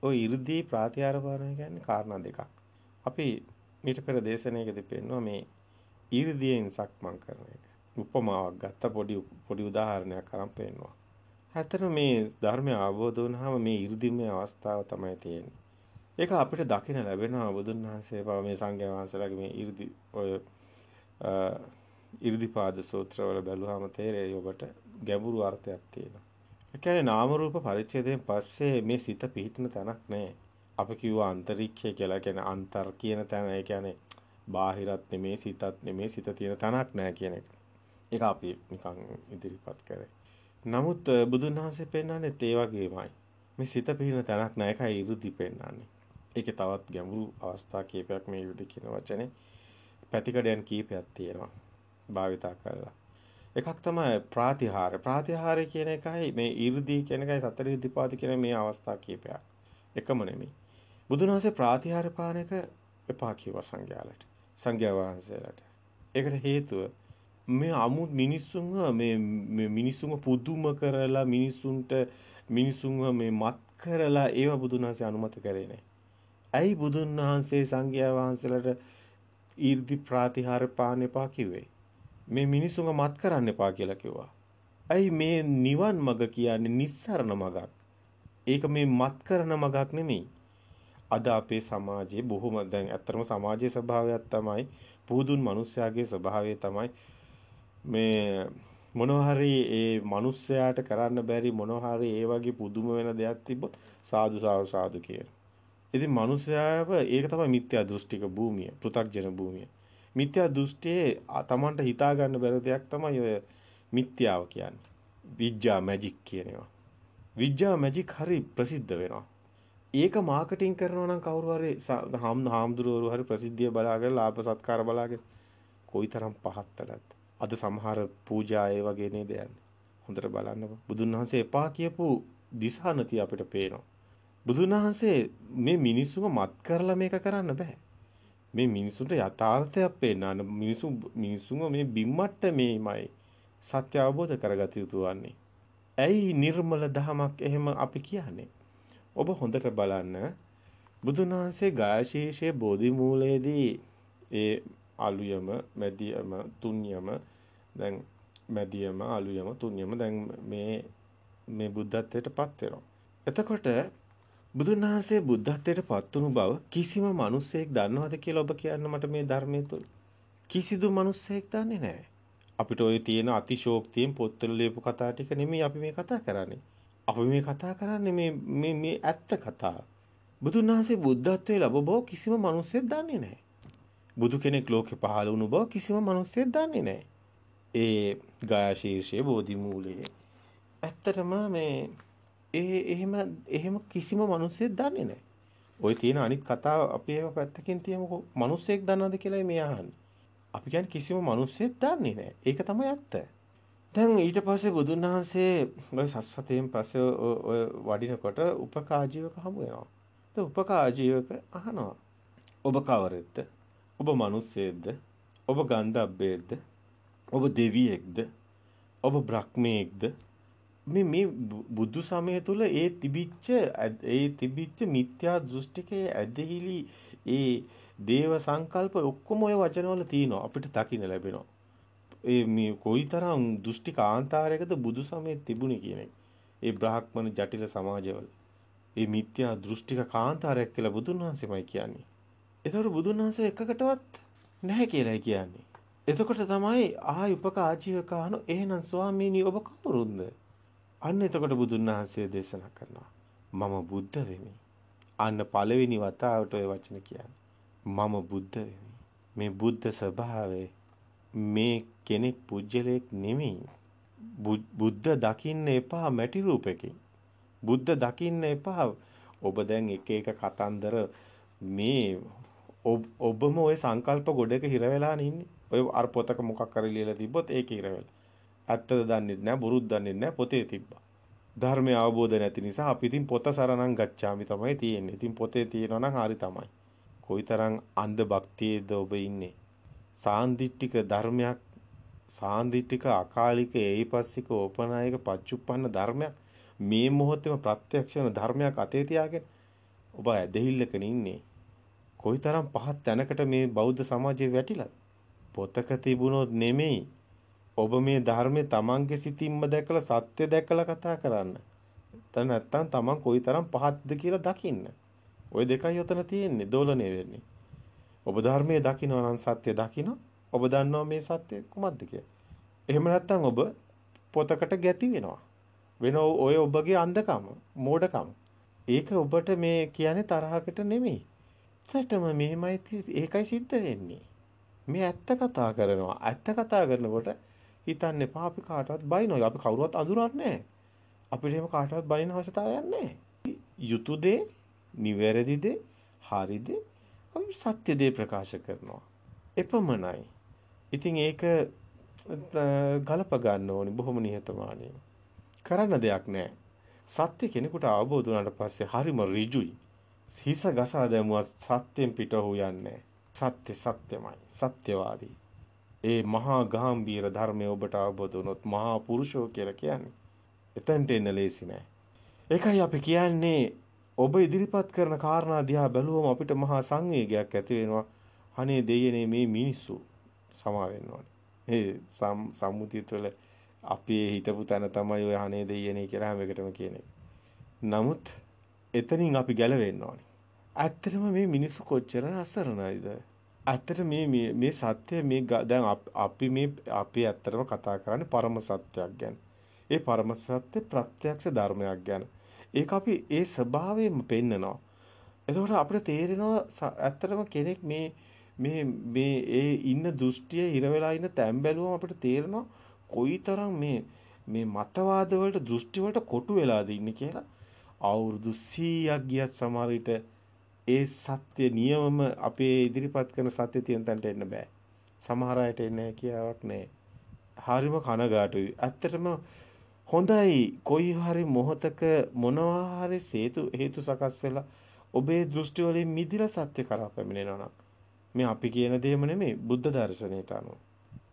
ওই 이르දී ප්‍රාතිහාරපානය කියන්නේ කාරණා දෙකක්. අපි මීට පෙර දේශනාවකදී පෙන්නුවා මේ 이르දීෙන් සක්මන් කරන එක. උපමාවක් ගත්ත පොඩි පොඩි උදාහරණයක් අරන් පෙන්නුවා. ඇතර මේ ධර්මය අවබෝධ වුණාම මේ 이르දීමේ අවස්ථාව තමයි තියෙන්නේ. ඒක අපිට දකින්න ලැබෙනවා බුදුන් වහන්සේ බව මේ සංඝයා වහන්සේලාගේ මේ 이르දි ඔය 이르දිපාද සූත්‍රවල බැලුවාම තේරෙයි ඔබට ගැඹුරු අර්ථයක් තියෙනවා. ඒ කියන්නේ නාම රූප පරිච්ඡේදයෙන් පස්සේ මේ සිත පිහිටන තැනක් නැහැ. අපි කිව්වා අන්තරික්ෂය කියලා කියන්නේ අන්තර් කියන තැන. ඒ කියන්නේ බාහිරත් නෙමේ සිතත් නෙමේ සිත තියෙන තැනක් නැහැ කියන එක. ඒක අපි නිකන් ඉදිරිපත් කරේ. නමුත් බුදුන් වහන්සේ පෙන්වන්නේ ඒ වගේමයි. මේ සිත පිහින තැනක් නැහැ ඒකයි 이르දි පෙන්වන්නේ. ඒකේ තවත් ගැඹුරු අවස්ථා කීපයක් මේ 이르දි කියන වචනේ පැතිකඩයන් කීපයක් තියෙනවා. භාවිතා කරලා. එකක් තමයි ප්‍රාතිහාර. ප්‍රාතිහාරය කියන එකයි මේ 이르දී කියන එකයි සතර ඉදිපාති කියන මේ අවස්ථා කීපයක්. එකම නෙමෙයි. බුදුන් වහන්සේ ප්‍රාතිහාර පාන එක එපා කියවා සංඝයාලට. සංඝයා වහන්සේලාට. ඒකට හේතුව මේ අමු මිනිස්සුන්ව මේ මේ මිනිස්සුන්ව පුදුම කරලා මිනිස්සුන්ට මිනිස්සුන්ව මේ මත් කරලා ඒව බුදුන් වහන්සේ අනුමත කරේ නැහැ. ඇයි බුදුන් වහන්සේ සංඝයා වහන්සේලාට ඊර්දි ප්‍රාතිහාර පාන එපා කිව්වේ? මේ මිනිසුන්ව මත් කරන්න එපා කියලා කිව්වා. ඇයි මේ නිවන් මඟ කියන්නේ නිස්සරණ මඟක්. ඒක මේ මත් කරන මඟක් නෙමෙයි. අද අපේ සමාජයේ බොහොම දැන් ඇත්තටම සමාජයේ ස්වභාවයක් තමයි පුදුන් මිනිස්යාගේ ස්වභාවය තමයි මේ මොනවා හරි ඒ මිනිස්යාට කරන්න බැරි මොනවා හරි ඒ වගේ පුදුම වෙන දෙයක් තිබ්බොත් සාදු සාදු සාදු කියන. ඉතින් මිනිස්යාව ඒක තමයි මිත්‍යා දෘෂ්ටික භූමිය, පෘ탁ජන භූමිය. මිත්‍යා දෘෂ්ටියේ තමන්ට හිතා ගන්න බැරි දෙයක් තමයි ඔය මිත්‍යාව කියන්නේ. විඥා මැජික් කියනවා. විඥා මැජික් හරි ප්‍රසිද්ධ වෙනවා. ඒක මාකටිං කරනවා නම් කවුරු හරි හම් හාමුදුරුවෝ හරි ප්‍රසිද්ධිය බලාගෙන ලාභ සත්කාර බලාගෙන කොයිතරම් පහත්තරද. අද සමහර පූජා ඒ වගේ නේද යන්නේ. හොඳට බලන්නකො. බුදුන් වහන්සේ එපා කියපු දිශානතිය අපිට පේනවා. බුදුන් වහන්සේ මේ මිනිස්සුම මත් කරලා මේක කරන්න බෑ. මේ මිනිසුන්ට යථාර්ථයක් පේන්න මිනිසු මිනිසුන්ව මේ බිම්මට්ට මේමයි සත්‍ය අවබෝධ කරගත යුතු වන්නේ. ඇයි නිර්මල දහමක් එහෙම අපි කියන්නේ? ඔබ හොඳට බලන්න බුදුන් වහන්සේ ගායශීෂයේ බෝධි මූලයේදී ඒ අලුයම මැදියම තුන්යම දැන් මැදියම අලුයම තුන්යම දැන් මේ මේ බුද්ධත්වයටපත් වෙනවා. එතකොට බුදුන් වහන්සේ බුද්ධත්වයට පත් වුණු බව කිසිම මිනිසෙක් දන්නවද කියලා ඔබ කියන්න මට මේ ධර්මයේ තුල. කිසිදු මිනිසෙක් දන්නේ නැහැ. අපිට ওই තියෙන අතිශෝක්තියෙන් පොත්වල ලියපු කතා ටික නෙමෙයි අපි මේ කතා කරන්නේ. අපි මේ කතා කරන්නේ මේ මේ මේ ඇත්ත කතා. බුදුන් වහන්සේ බුද්ධත්වයේ ලැබ බව කිසිම මිනිසෙක් දන්නේ නැහැ. බුදු කෙනෙක් ලෝකෙ පහළ වුණු බව කිසිම මිනිසෙක් දන්නේ නැහැ. ඒ ගාය ශීර්ෂයේ බෝධි මූලයේ ඇත්තටම මේ ඒ එහෙම එහෙම කිසිම මිනිස්සෙක් දන්නේ නැහැ. ওই තියෙන අනිත් කතාව අපි ඒව පැත්තකින් තියමුකෝ. මිනිස්සෙක් දන්නවද කියලායි මේ අහන්නේ. අපි කියන්නේ කිසිම මිනිස්සෙක් දන්නේ නැහැ. ඒක තමයි ඇත්ත. දැන් ඊට පස්සේ බුදුන් වහන්සේ සස්සතයෙන් පස්සේ ඔය වඩිනකොට උපකාජීවක හමු වෙනවා. ඒ උපකාජීවක අහනවා. ඔබ කවරෙක්ද? ඔබ මිනිස්සෙක්ද? ඔබ ගන්ධබ්බේක්ද? ඔබ දෙවියෙක්ද? ඔබ බ්‍රහ්මයෙක්ද? මේ මේ බුදු සමය තුල ඒ තිබිච්ච ඒ තිබිච්ච මිත්‍යා දෘෂ්ටිකයේ ඇදහිලි ඒ දේව සංකල්ප ඔක්කොම ওই වචනවල තියෙනවා අපිට දකින්න ලැබෙනවා. ඒ මේ කොයිතරම් දෘෂ්ටි කාන්තාරයකද බුදු සමයේ තිබුණේ කියන එක. ඒ බ්‍රාහ්මණ ජටිල සමාජවල. ඒ මිත්‍යා දෘෂ්ටික කාන්තාරයක් කියලා බුදුන් වහන්සේමයි කියන්නේ. ඒතකොට බුදුන් වහන්සේ එකකටවත් නැහැ කියලායි කියන්නේ. එතකොට තමයි ආයි උපක ආජීවකානෝ එහෙනම් ස්වාමීනි ඔබ කවුරුන්ද? අන්න එතකොට බුදුන් වහන්සේ දේශනා කරනවා. මම බුද්ධ වෙමි. අන්න පළවෙනි වතාවට ওই වචන කියන්නේ. මම බුද්ධ වෙමි. මේ බුද්ධ ස්වභාවය මේ කෙනෙක් පුජ්‍යලයක් නෙමෙයි. බුද්ධ දකින්න එපා මැටි රූපකින්. බුද්ධ දකින්න එපා. ඔබ දැන් එක එක කතන්දර මේ ඔබම ওই සංකල්ප ගොඩක හිර වෙලා ඉන්නේ. ඔය අර පොතක මොකක් කරලා ලියලා තිබ්බොත් ඒක හිර වෙලා. ඇත්තද දන්නේ නැහැ බුරුද්ද දන්නේ නැහැ පොතේ තිබ්බා. ධර්මය අවබෝධ නැති නිසා අපි ඉතින් පොත සරණං ගච්ඡාමි තමයි තියෙන්නේ. ඉතින් පොතේ තියෙනවා නම් හරි තමයි. කොයිතරම් අන්ධ භක්තියේද ඔබ ඉන්නේ. සාන්දිටික ධර්මයක් සාන්දිටික අකාලික ඒයිපස්සික ඕපනායක පච්චුප්පන්න ධර්මයක් මේ මොහොතේම ප්‍රත්‍යක්ෂ වෙන ධර්මයක් අතේ තියාගෙන ඔබ ඇදහිල්ලකන ඉන්නේ. කොයිතරම් පහත් තැනකට මේ බෞද්ධ සමාජය වැටිලාද? පොතක තිබුණොත් නෙමෙයි ඔබ මේ ධර්මයේ තමන්ගේ සිතින්ම දැකලා සත්‍ය දැකලා කතා කරන්න. එතන නැත්තම් තමන් කොයිතරම් පහත්ද කියලා දකින්න. ওই දෙකයි යතන තියෙන්නේ දෝලණය වෙන්නේ. ඔබ ධර්මයේ දකිනවා නම් සත්‍ය දකිනවා. ඔබ දන්නවා මේ සත්‍ය කුමක්ද කියලා. එහෙම නැත්තම් ඔබ පොතකට ගැති වෙනවා. වෙන ඔය ඔබගේ අන්ධකම, මෝඩකම. ඒක ඔබට මේ කියන්නේ තරහකට නෙමෙයි. ඇත්තටම මෙහෙමයි ඒකයි සිද්ධ වෙන්නේ. මේ ඇත්ත කතා කරනවා. ඇත්ත කතා කරනකොට හිතන්න එපා අපි කාටවත් බයිනෝ. අපි කවුරුවත් අඳුරක් නැහැ. අපිට එහෙම කාටවත් බයින අවශ්‍යතාවයක් නැහැ. යුතු දේ, නිවැරදි දේ, හරි දේ අපි සත්‍ය දේ ප්‍රකාශ කරනවා. එපමණයි. ඉතින් ඒක ගලප ගන්න ඕනේ බොහොම නිහතමානීව. කරන්න දෙයක් නැහැ. සත්‍ය කෙනෙකුට අවබෝධ වුණාට පස්සේ හරිම ඍජුයි. හිස ගසා දැමුවා සත්‍යෙන් පිට හොයන්නේ. සත්‍ය සත්‍යමයි. සත්‍යවාදී. ඒ මහා ගාම්භීර ධර්මය ඔබට අවබෝධ වුණොත් මහා පුරුෂෝ කියලා කියන්නේ. එතනට එන්න ලේසි නෑ. ඒකයි අපි කියන්නේ ඔබ ඉදිරිපත් කරන කාරණා දිහා බැලුවම අපිට මහා සංවේගයක් ඇති වෙනවා. අනේ දෙයනේ මේ මිනිස්සු සමා වෙන්න ඕනේ. ඒ සම්මුතිය තුළ අපේ හිටපු තැන තමයි ඔය අනේ දෙයනේ කියලා හැම එකටම කියන්නේ. නමුත් එතනින් අපි ගැලවෙන්න ඕනේ. ඇත්තටම මේ මිනිස්සු කොච්චර අසරණයිද? ඇත්තට මේ මේ සත්‍ය මේ දැන් අපි මේ අපි ඇත්තටම කතා කරන්නේ පරම සත්‍යයක් ගැන. ඒ පරම සත්‍ය ප්‍රත්‍යක්ෂ ධර්මයක් ගැන. ඒක අපි ඒ ස්වභාවයෙන්ම පෙන්නනවා. එතකොට අපිට තේරෙනවා ඇත්තටම කෙනෙක් මේ මේ මේ ඒ ඉන්න දෘෂ්ටිය හිර වෙලා ඉන්න තැන් බැලුවම අපිට තේරෙනවා කොයිතරම් මේ මේ මතවාද වලට දෘෂ්ටි වලට කොටු වෙලාද ඉන්නේ කියලා. අවුරුදු 100ක් ගියත් සමහර විට ඒ සත්‍ය නියමම අපේ ඉදිරිපත් කරන සත්‍ය තියෙන තැනට එන්න බෑ. සමහර අයට එන්නේ කියාවක් නෑ. හරිම කනගාටුයි. ඇත්තටම හොඳයි කොයි හරි මොහතක මොනවා හරි හේතු හේතු සකස් වෙලා ඔබේ දෘෂ්ටි වලින් මිදිලා සත්‍ය කරා පැමිණෙනවා නම් මේ අපි කියන දෙයම නෙමෙයි බුද්ධ දර්ශනයට අනුව.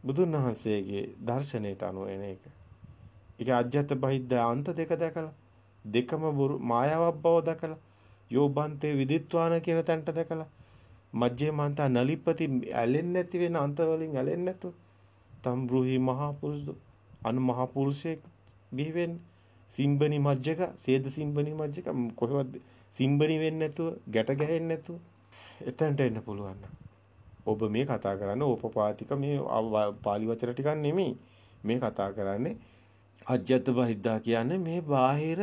බුදුන් වහන්සේගේ දර්ශනයට අනුව එන එක. ඒක අජ්‍යත බහිද්ද අන්ත දෙක දැකලා දෙකම මායාවක් බව දැකලා යෝබන්තේ විදිත්වාන කියන තැනට දැකලා මජ්ජේ මන්තා නලිපති ඇලෙන්නේ නැති වෙන අන්ත වලින් ඇලෙන්නේ නැතුව තම් බ්‍රුහි මහා පුරුෂ අනු මහා පුරුෂයෙක් බිහි වෙන්නේ සිම්බනි මජ්ජක සේද සිම්බනි මජ්ජක කොහෙවත් සිම්බනි වෙන්නේ නැතුව ගැට ගැහෙන්නේ නැතුව එතනට එන්න පුළුවන් ඔබ මේ කතා කරන ඕපපාතික මේ පාලි වචන ටිකක් නෙමෙයි මේ කතා කරන්නේ අජ්ජත් බහිද්දා කියන්නේ මේ බාහිර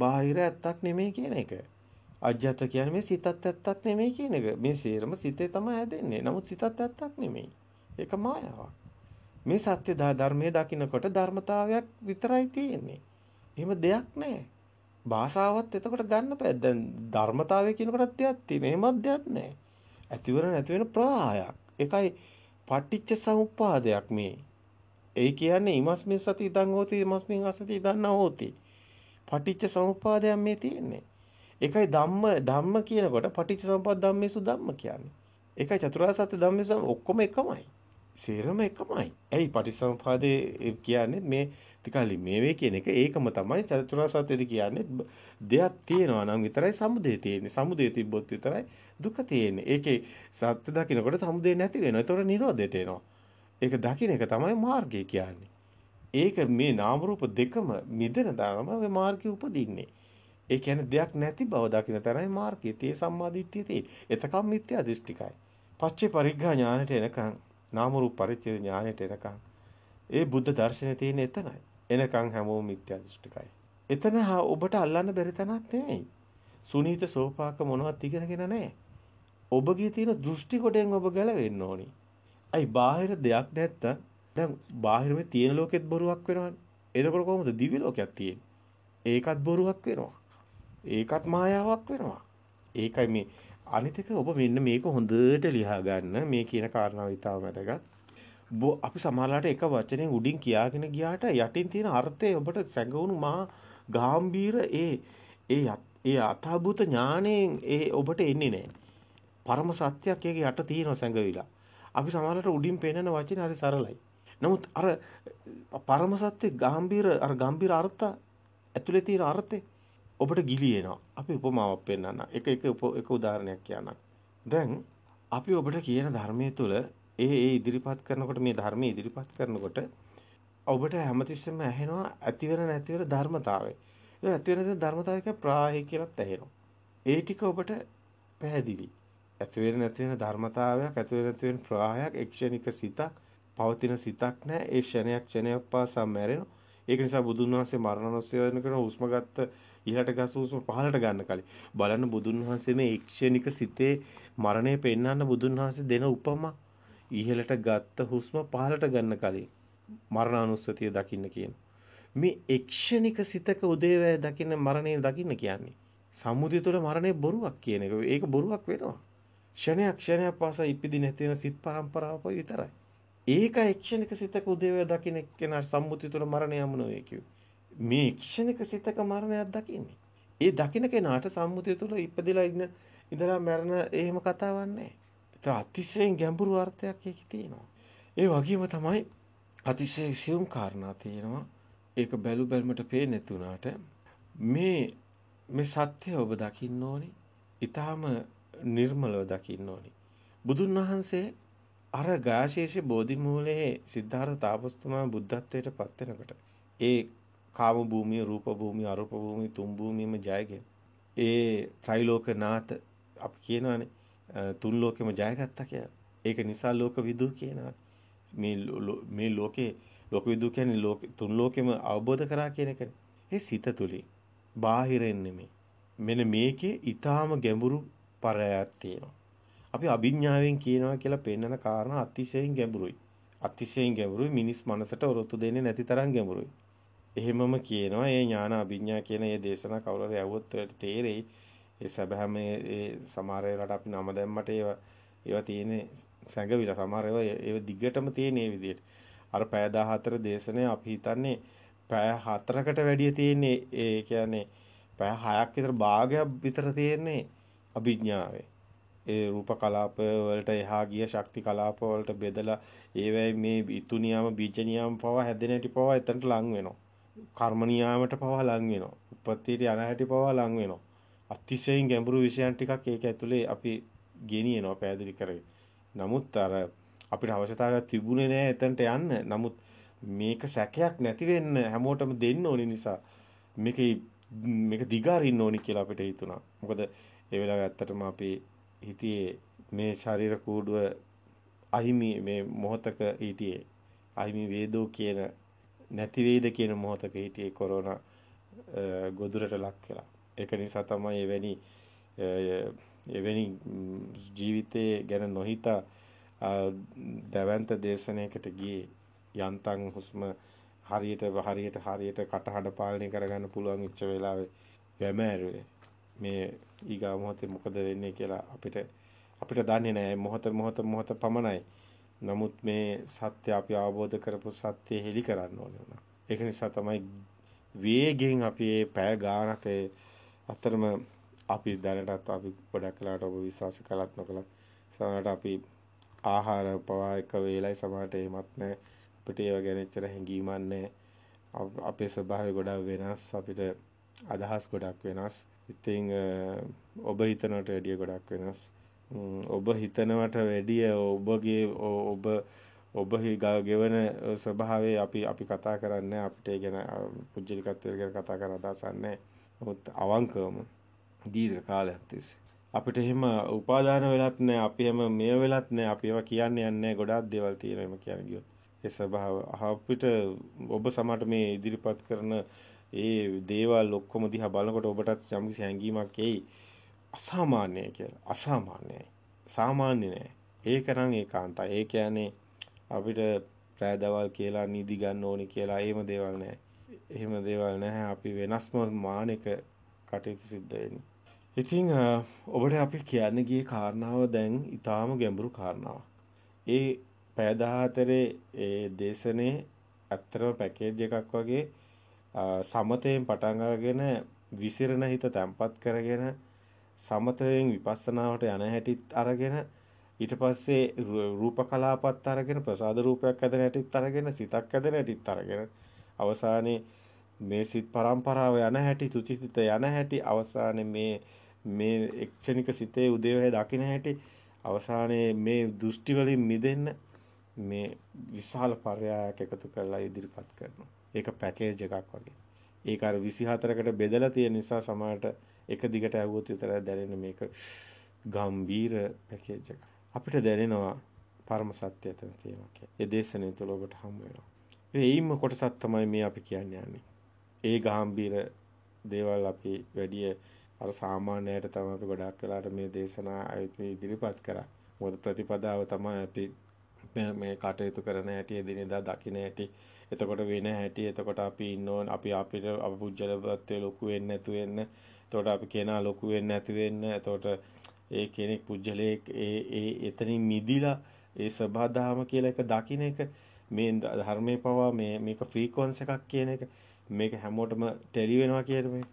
බාහිර ඇත්තක් නෙමෙයි කියන එක. අජ්‍යත කියන්නේ මේ සිතත් ඇත්තක් නෙමෙයි කියන එක. මේ සේරම සිතේ තමයි හැදෙන්නේ. නමුත් සිතත් ඇත්තක් නෙමෙයි. ඒක මායාවක්. මේ සත්‍ය ධර්මයේ දකින්නකොට ධර්මතාවයක් විතරයි තියෙන්නේ. එහෙම දෙයක් නැහැ. භාෂාවත් එතකොට ගන්න බෑ. දැන් ධර්මතාවය කියනකොටත් දෙයක් තියෙන. එහෙමත් දෙයක් නැහැ. ඇතිවර නැති වෙන ප්‍රායයක්. ඒකයි පටිච්ච සමුප්පාදයක් මේ. ඒ කියන්නේ ීමස්මින් සති ඉදන් හෝති ීමස්මින් අසති ඉදන් නොහෝති. පටිච්ච සමුප්පාදයක් මේ තියෙන්නේ. ඒකයි ධම්ම ධම්ම කියනකොට පටිච්චසමුප්පාද ධම්මේසු ධම්ම කියන්නේ. ඒකයි චතුරාර්ය සත්‍ය ධම්මේසු ඔක්කොම එකමයි. සේරම එකමයි. ඇයි පටිච්චසමුපාදේ කියන්නේ මේ තිකලි මේවේ කියන එක ඒකම තමයි චතුරාර්ය සත්‍යද කියන්නේ දෙයක් තියෙනවා නම් විතරයි සමුදය තියෙන්නේ. සමුදය තිබ්බොත් විතරයි දුක තියෙන්නේ. ඒකේ සත්‍ය දකින්නකොට සමුදය නැති වෙනවා. ඒතොර නිරෝධයට එනවා. ඒක දකින්න එක තමයි මාර්ගය කියන්නේ. ඒක මේ නාම රූප දෙකම මිදෙන දාම මේ මාර්ගය උපදින්නේ. ඒ කියන්නේ දෙයක් නැති බව දකින තරයි මාර්ගයේ තේ සම්මාදිට්ඨිය තියෙන්නේ. එතකම් මිත්‍යා දෘෂ්ටිකයි. පච්චේ පරිග්ඝා ඥානෙට එනකන් නාම රූප පරිච්ඡේද ඥානෙට එනකන් ඒ බුද්ධ දර්ශනේ තියෙන එතනයි. එනකන් හැමෝම මිත්‍යා දෘෂ්ටිකයි. එතන ඔබට අල්ලන්න බැරි තැනක් නෙමෙයි. සුනීත සෝපාක මොනවත් ඉගෙනගෙන නැහැ. ඔබගේ තියෙන දෘෂ්ටි කොටෙන් ඔබ ගැලවෙන්න ඕනි. අයි බාහිර දෙයක් නැත්තම් දැන් බාහිර මේ තියෙන ලෝකෙත් බොරුවක් වෙනවනේ. එතකොට කොහොමද දිව්‍ය ලෝකයක් තියෙන්නේ? ඒකත් බොරුවක් වෙනවා. ඒකත් මායාවක් වෙනවා. ඒකයි මේ අනිතික ඔබ මෙන්න මේක හොඳට ලියා ගන්න මේ කියන කාරණාව ඉතාම වැදගත්. අපි සමහරලාට එක වචනෙන් උඩින් කියාගෙන ගියාට යටින් තියෙන අර්ථය ඔබට සැඟවුණු මහා ගාම්භීර ඒ ඒ ඒ අතභූත ඥාණයෙන් ඒ ඔබට එන්නේ නැහැ. පරම සත්‍යයක් ඒක යට තියෙන සැඟවිලා. අපි සමහරලාට උඩින් පෙන්නන වචන හරි සරලයි. නමුත් අර පරම සත්‍ය ගාම්භීර අර ගාම්භීර අර්ථ ඇතුලේ තියෙන අර්ථේ ඔබට ගිලිනවා. අපි උපමාවක් පෙන්නන්න. එක එක එක උදාහරණයක් කියන්නම්. දැන් අපි ඔබට කියන ධර්මයේ තුල ඒ ඒ ඉදිරිපත් කරනකොට මේ ධර්මයේ ඉදිරිපත් කරනකොට ඔබට හැමතිස්සෙම ඇහෙනවා ඇතිවෙන නැතිවෙන ධර්මතාවය. ඒ ඇතිවෙන ධර්මතාවය ප්‍රාහි කියලාත් ඇහෙනවා. ඒ ටික ඔබට පැහැදිලි. ඇතිවෙන නැතිවෙන ධර්මතාවයක් ඇතිවෙන නැතිවෙන ප්‍රවාහයක් එක්ෂණික සිතක් පවතින සිතක් නැහැ ඒ ෂණයක් ෂණයක් පාසා මැරෙනවා ඒක නිසා බුදුන් වහන්සේ මරණනොස්සය වෙන කරන හුස්ම ගත්ත ඉහළට ගස් උසම පහළට ගන්න කලින් බලන්න බුදුන් වහන්සේ මේ ක්ෂණික සිතේ මරණය පෙන්වන්න බුදුන් වහන්සේ දෙන උපමා ඉහළට ගත්ත හුස්ම පහළට ගන්න කලින් මරණානුස්සතිය දකින්න කියන මේ ක්ෂණික සිතක උදේවැය දකින්න මරණය දකින්න කියන්නේ සම්මුතිය තුළ මරණය බොරුවක් කියන එක. ඒක බොරුවක් වෙනවා. ක්ෂණයක් ක්ෂණයක් පාසා ඉපිදි නැති වෙන සිත් පරම්පරාව විතරයි. ඒක ක්ෂණික සිතක උදේවැය දකින්න කියන සම්මුතිය තුළ මරණය යමුනෝ කිව්වේ. මේ ක්ෂණික සිතක මරණයක් දකින්නේ. ඒ දකින කෙනාට සම්මුතිය තුළ ඉපදිලා ඉන්න ඉඳලා මැරෙන එහෙම කතාවක් නැහැ. ඒතර අතිශයින් ගැඹුරු අර්ථයක් ඒකේ තියෙනවා. ඒ වගේම තමයි අතිශය සියුම් කාරණා තියෙනවා. ඒක බැලු බැලමට පේන්නේ තුනට මේ මේ සත්‍ය ඔබ දකින්න ඕනේ. ඊටාම නිර්මලව දකින්න ඕනේ. බුදුන් වහන්සේ අර ගාශේෂ බෝධි මූලයේ සිද්ධාර්ථ තාපස්තුමා බුද්ධත්වයට පත් වෙනකොට ඒ කාම භූමිය, රූප භූමිය, අරූප භූමිය, තුන් භූමියම ජයගෙන ඒ ත්‍රිලෝකනාත අපි කියනවානේ තුන් ලෝකෙම ජයගත්තා කියලා. ඒක නිසා ලෝක විදු කියනවා. මේ මේ ලෝකේ ලෝක විදු කියන්නේ ලෝක තුන් ලෝකෙම අවබෝධ කරා කියන එකනේ. ඒ සිත තුලින් බාහිරෙන් නෙමෙයි. මෙන්න මේකේ ඊටාම ගැඹුරු පරයක් තියෙනවා. අපි අභිඥාවෙන් කියනවා කියලා පෙන්වන කාරණා අතිශයින් ගැඹුරුයි. අතිශයින් ගැඹුරුයි මිනිස් මනසට ඔරොත්තු දෙන්නේ නැති තරම් ගැඹුරුයි. එහෙමම කියනවා. ඒ ඥාන අභිඥා කියන මේ දේශනා කවුරු හරි ඇහුවොත් ඔයාලට තේරෙයි. ඒ සබහම ඒ සමහර වෙලාවට අපි නම දැම්මට ඒවා ඒවා තියෙන්නේ සැඟවිලා. සමහර ඒවා ඒව දිගටම තියෙන මේ විදිහට. අර පය 14 දේශනය අපි හිතන්නේ පය 4කට වැඩිය තියෙන්නේ ඒ කියන්නේ පය 6ක් විතර භාගයක් විතර තියෙන්නේ අභිඥාවේ. ඒ රූප කලාප වලට එහා ගිය ශක්ති කලාප වලට බෙදලා ඒවැයි මේ ඉතුණියම බීජනියම පව හැදෙන හැටි පව එතනට ලං වෙනවා. කර්ම නියාමයට පවා ලං වෙනවා. උප්පත්තියට යන හැටි පවා ලං වෙනවා. අතිශයින් ගැඹුරු විෂයන් ටිකක් ඒක ඇතුලේ අපි ගෙනියනවා පෑදලි කරගෙන. නමුත් අර අපිට අවශ්‍යතාවයක් තිබුණේ නෑ එතනට යන්න. නමුත් මේක සැකයක් නැති වෙන්න හැමෝටම දෙන්න ඕනි නිසා මේක මේක දිගාරින්න ඕනි කියලා අපිට හිතුණා. මොකද ඒ වෙලාවේ ඇත්තටම අපි හිතියේ මේ ශරීර කූඩුව අහිමි මේ මොහතක හිටියේ. අහිමි වේදෝ කියන නැති වෙයිද කියන මොහොතක හිටියේ කොරෝනා ගොදුරට ලක් වෙලා. ඒක නිසා තමයි එවැනි එවැනි ජීවිතයේ ගැන නොහිතා දවන්ත දේශනාවකට ගියේ යන්තම් හුස්ම හරියට හරියට හරියට කටහඬ පාලනය කරගන්න පුළුවන් ඉච්ච වෙලාවේ වැමෑරුවේ මේ ඊගා මොහොතේ මොකද වෙන්නේ කියලා අපිට අපිට දන්නේ නැහැ මොහොත මොහොත මොහොත පමණයි නමුත් මේ සත්‍ය අපි අවබෝධ කරපු සත්‍ය හෙලි කරන්න ඕනේ වුණා. ඒක නිසා තමයි වේගෙන් අපි මේ පැය ගානක අතරම අපි දැනටත් අපි ගොඩක් කලකට ඔබ විශ්වාස කළත් නොකළත් සමහරට අපි ආහාර පවා එක වේලයි සමහරට එහෙමත් නැහැ. අපිට ඒව ගැන එච්චර හැඟීමක් නැහැ. අපේ ස්වභාවය ගොඩක් වෙනස්. අපිට අදහස් ගොඩක් වෙනස්. ඉතින් ඔබ හිතනට වැඩිය ගොඩක් වෙනස්. ඔබ හිතනවට වැඩිය ඔබගේ ඔබ ඔබ ගෙවන ස්වභාවය අපි අපි කතා කරන්නේ අපිට ගැන පුජ්ජලිකත්වය ගැන කතා කරන අදහසක් නැහැ. නමුත් අවංකවම දීර්ඝ කාලයක් තිස්සේ අපිට එහෙම උපාදාන වෙලත් නැහැ. අපි හැම මෙය වෙලත් නැහැ. අපි ඒවා කියන්නේ නැහැ. ගොඩාක් දේවල් තියෙනවා එහෙම කියන ගියොත්. ඒ ස්වභාව අපිට ඔබ සමට මේ ඉදිරිපත් කරන ඒ දේවල් ඔක්කොම දිහා බලනකොට ඔබටත් යම්කිසි හැඟීමක් එයි. අසාමාන්‍යය කියලා. අසාමාන්‍යයි. සාමාන්‍ය නෑ. ඒක නම් ඒකාන්තයි. ඒ කියන්නේ අපිට රෑදවල් කියලා නිදි ගන්න ඕනි කියලා එහෙම දේවල් නෑ. එහෙම දේවල් නැහැ. අපි වෙනස්ම මානෙක කටයුතු සිද්ධ වෙන්නේ. ඉතින් ඔබට අපි කියන්න ගියේ කාරණාව දැන් ඊටාම ගැඹුරු කාරණාවක්. ඒ පැය 14 ඒ දේශනේ ඇත්තම පැකේජ් එකක් වගේ සමතයෙන් පටන් අරගෙන විසිරෙන හිත තැම්පත් කරගෙන සමතයෙන් විපස්සනාවට යන හැටිත් අරගෙන ඊට පස්සේ රූප කලාපත් අරගෙන ප්‍රසාද රූපයක් ඇදෙන හැටිත් අරගෙන සිතක් ඇදෙන හැටිත් අරගෙන අවසානයේ මේ සිත් පරම්පරාව යන හැටි තුචිතිත යන හැටි අවසානයේ මේ මේ එක්ෂණික සිතේ උදේවය දකින්න හැටි අවසානයේ මේ දෘෂ්ටි වලින් මිදෙන්න මේ විශාල පරයායක් එකතු කරලා ඉදිරිපත් කරනවා. ඒක පැකේජ් එකක් වගේ. ඒක අර 24කට බෙදලා තියෙන නිසා සමහරට එක දිගට ඇහුවොත් විතරයි දැනෙන මේක ගම්බීර පැකේජ් එක. අපිට දැනෙනවා පරම සත්‍ය එතන තියෙනවා කියලා. ඒ දේශනාව තුළ ඔබට හම් වෙනවා. ඒයිම කොටසක් තමයි මේ අපි කියන්න යන්නේ. ඒ ගාම්භීර දේවල් අපි වැඩිය අර සාමාන්‍යයට තමයි අපි ගොඩාක් වෙලාට මේ දේශනා අයිති ඉදිරිපත් කරා. මොකද ප්‍රතිපදාව තමයි අපි මේ කටයුතු කරන හැටි එදිනෙදා දකින්න හැටි එතකොට වෙන හැටි එතකොට අපි ඉන්න ඕන අපි අපිට අපුජ්ජලත්වයේ ලොකු වෙන්න නැතු වෙන්න එතකොට අපි කෙනා ලොකු වෙන්න නැති වෙන්න එතකොට ඒ කෙනෙක් පුජ්ජලයේ ඒ ඒ එතනින් මිදිලා ඒ සබදාම කියලා එක දකින්න එක මේ ධර්මයේ පවා මේ මේක ෆ්‍රීකවන්ස් එකක් කියන එක මේක හැමෝටම ටෙලි වෙනවා කියලා මේ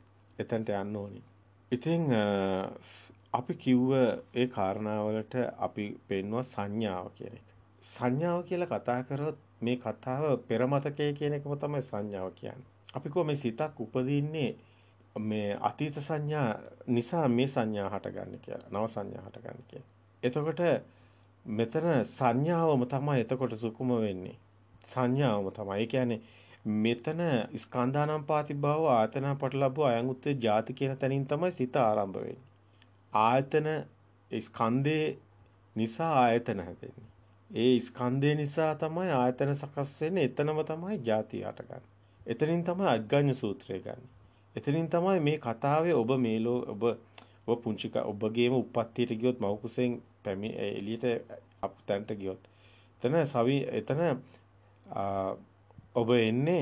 එතනට යන්න ඕනේ. ඉතින් අපි කිව්ව ඒ කාරණාවලට අපි පෙන්වුවා සංඥාව කියන එක. සංඥාව කියලා කතා කරොත් මේ කතාව පෙරමතකයේ කියන එකම තමයි සංඥාව කියන්නේ. අපි කොහොම මේ සිතක් උපදින්නේ මේ අතීත සංඥා නිසා මේ සංඥා හටගන්නේ කියලා. නව සංඥා හටගන්නේ කියලා. එතකොට මෙතන සංඥාවම තමයි එතකොට සුකුම වෙන්නේ. සංඥාවම තමයි. ඒ කියන්නේ මෙතන ස්කන්ධානම් පාති භව ආතන පටලබ්බ අයංගුත්තේ ಜಾති කියන තැනින් තමයි සිත ආරම්භ වෙන්නේ. ආයතන ස්කන්ධේ නිසා ආයතන හැදෙන්නේ. ඒ ස්කන්ධය නිසා තමයි ආයතන සකස් වෙන්නේ. එතනම තමයි ಜಾති හටගන්නේ. එතනින් තමයි අග්ගඤ්ඤ සූත්‍රය ගන්න. එතනින් තමයි මේ කතාවේ ඔබ මේ ලෝ ඔබ ඔබ පුංචි ඔබගේම උප්පත්තියට ගියොත් මව කුසෙන් පැමි එළියට අපතන්ට ගියොත් එතන සවි එතන ඔබ එන්නේ